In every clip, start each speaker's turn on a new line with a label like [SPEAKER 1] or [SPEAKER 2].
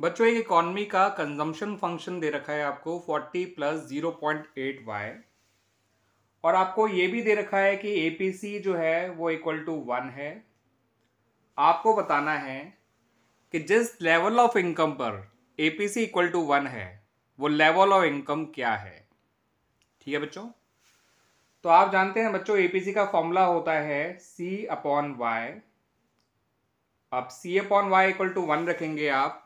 [SPEAKER 1] बच्चों एक इकोनॉमी का कंजम्पशन फंक्शन दे रखा है आपको 40 plus zero point eight Y और आपको ये भी दे रखा है कि ए जो है वो इक्वल टू वन है आपको बताना है कि जिस लेवल ऑफ इनकम पर एपीसी इक्वल टू वन है वो लेवल ऑफ इनकम क्या है ठीक है बच्चों तो आप जानते हैं बच्चों एपीसी का फॉर्मूला होता है सी अपॉन वाई अब C upon Y equal to one रखेंगे आप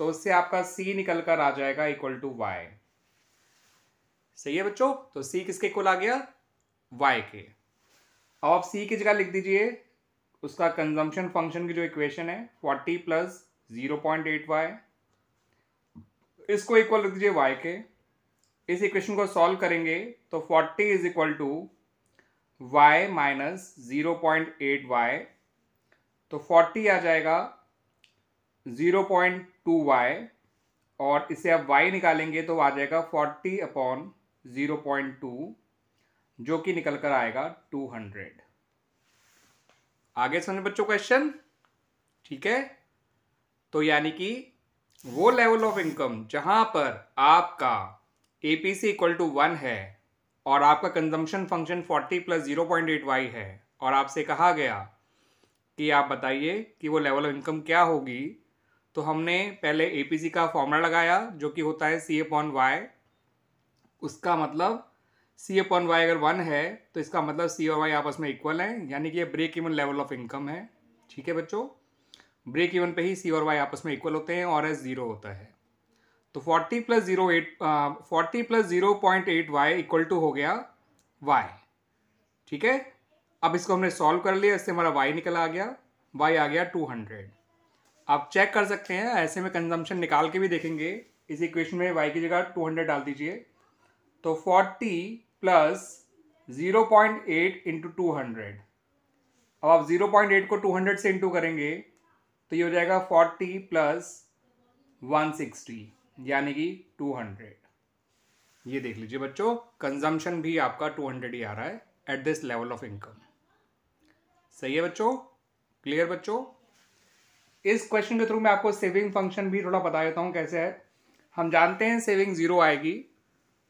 [SPEAKER 1] तो उससे आपका c निकल कर आ जाएगा इक्वल टू वाई सही है बच्चों तो c किसके इक्वल आ गया y के अब आप सी की जगह लिख दीजिए उसका कंजम्पशन फंक्शन की जो इक्वेशन है forty plus zero point eight Y इसको इक्वल लिख दीजिए y के इस इक्वेशन को सॉल्व करेंगे तो forty is equal to Y minus zero point eight Y तो फोर्टी आ जाएगा जीरो पॉइंट टू वाई और इसे आप वाई निकालेंगे तो आ जाएगा forty upon zero point two जो कि निकल कर आएगा टू हंड्रेड आगे समझ बच्चों क्वेश्चन ठीक है तो यानी कि वो लेवल ऑफ इनकम जहां पर आपका एपीसी इक्वल टू वन है और आपका consumption function forty plus zero point eight Y है और आपसे कहा गया कि आप बताइए कि वो लेवल ऑफ इनकम क्या होगी तो हमने पहले ए का फॉर्मूला लगाया जो कि होता है सी ए पॉन वाई उसका मतलब सी ए पॉन वाई अगर वन है तो इसका मतलब सी और वाई आपस में इक्वल हैं यानी कि ये break even level of income है ठीक है बच्चों ब्रेक इवन पे ही सी और वाई आपस में इक्वल होते हैं और एस ज़ीरो होता है तो forty plus zero eight forty plus zero point eight Y equal to हो गया वाई ठीक है अब इसको हमने सॉल्व कर लिया इससे हमारा वाई निकल आ गया वाई आ गया टू हंड्रेड आप चेक कर सकते हैं ऐसे में कंजम्पशन निकाल के भी देखेंगे इस इक्वेशन में वाई की जगह टू हंड्रेड डाल दीजिए तो forty plus zero point eight into two hundred अब आप ज़ीरो पॉइंट एट को टू हंड्रेड से इंटू करेंगे तो ये हो जाएगा फोर्टी प्लस वन सिक्सटी यानी कि टू हंड्रेड ये देख लीजिए बच्चों कंजम्पशन भी आपका टू हंड्रेड ही आ रहा है at this level of income सही है बच्चों क्लियर बच्चों इस क्वेश्चन के थ्रू मैं आपको सेविंग फंक्शन भी थोड़ा बता देता हूँ कैसे है हम जानते हैं सेविंग ज़ीरो आएगी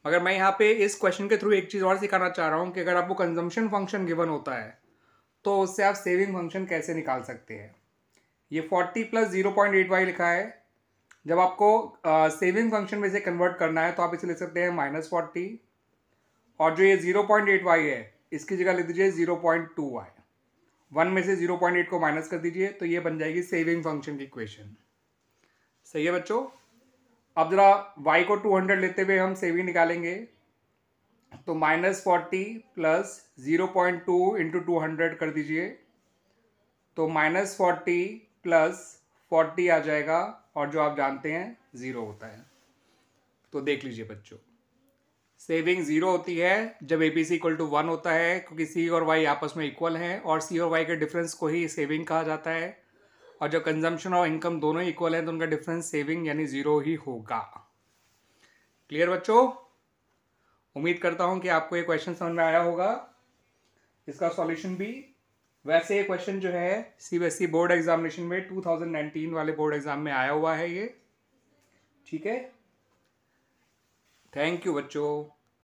[SPEAKER 1] मगर मैं यहाँ पे इस क्वेश्चन के थ्रू एक चीज़ और सिखाना चाह रहा हूँ कि अगर आपको कंजम्पशन फंक्शन गिवन होता है तो उससे आप सेविंग फंक्शन कैसे निकाल सकते हैं ये forty plus zero point eight Y लिखा है जब आपको सेविंग फंक्शन में इसे कन्वर्ट करना है तो आप इसे लिख सकते हैं माइनस फोर्टी और जो ये ज़ीरो पॉइंट एट वाई है इसकी जगह लिख दीजिए zero point two Y one में से जीरो पॉइंट एट को माइनस कर दीजिए तो ये बन जाएगी सेविंग फंक्शन की इक्वेशन सही है बच्चों अब ज़रा वाई को टू हंड्रेड लेते हुए हम सेविंग निकालेंगे तो minus forty plus zero point two into two hundred कर दीजिए तो माइनस फोर्टी प्लस फोर्टी आ जाएगा और जो आप जानते हैं ज़ीरो होता है तो देख लीजिए बच्चों सेविंग जीरो होती है जब A B C equal to one होता है क्योंकि सी और वाई आपस में इक्वल हैं और सी और वाई के डिफरेंस को ही सेविंग कहा जाता है और जब कंजम्पशन और इनकम दोनों इक्वल हैं तो उनका डिफरेंस सेविंग यानी ज़ीरो ही होगा क्लियर बच्चों उम्मीद करता हूँ कि आपको ये क्वेश्चन समझ में आया होगा इसका सॉल्यूशन भी वैसे ये क्वेश्चन जो है सीबीएसई बोर्ड एग्जामिनेशन में 2019 वाले बोर्ड एग्जाम में आया हुआ है ये ठीक है थैंक यू बच्चों